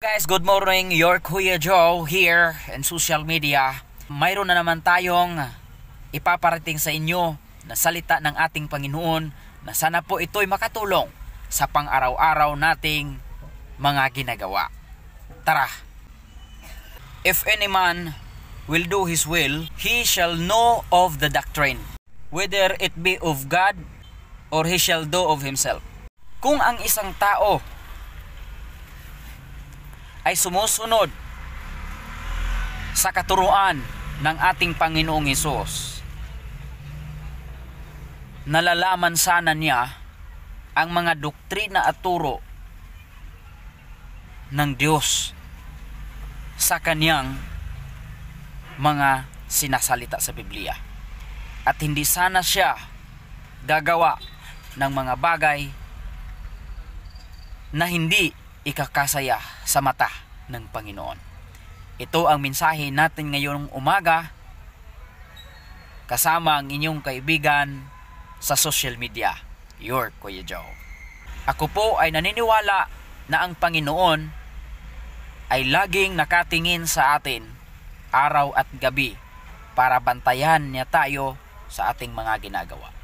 Guys, good morning. Your Kuya Joe here in social media. Mayroon na naman tayong ipaparating sa inyo na salita ng ating Panginoon na sana po ito'y makatulong sa pang-araw-araw nating mga ginagawa. Tara! If any man will do his will, he shall know of the doctrine, whether it be of God or he shall do of himself. Kung ang isang tao ay sumusunod sa katuruan ng ating Panginoong Isus. Nalalaman sana niya ang mga doktrina at turo ng Diyos sa kanyang mga sinasalita sa Biblia. At hindi sana siya gagawa ng mga bagay na hindi ikakasaya sa mata ng Panginoon. Ito ang mensahe natin ngayong umaga kasama ang inyong kaibigan sa social media, your Kuya Joe. Ako po ay naniniwala na ang Panginoon ay laging nakatingin sa atin araw at gabi para bantayan niya tayo sa ating mga ginagawa.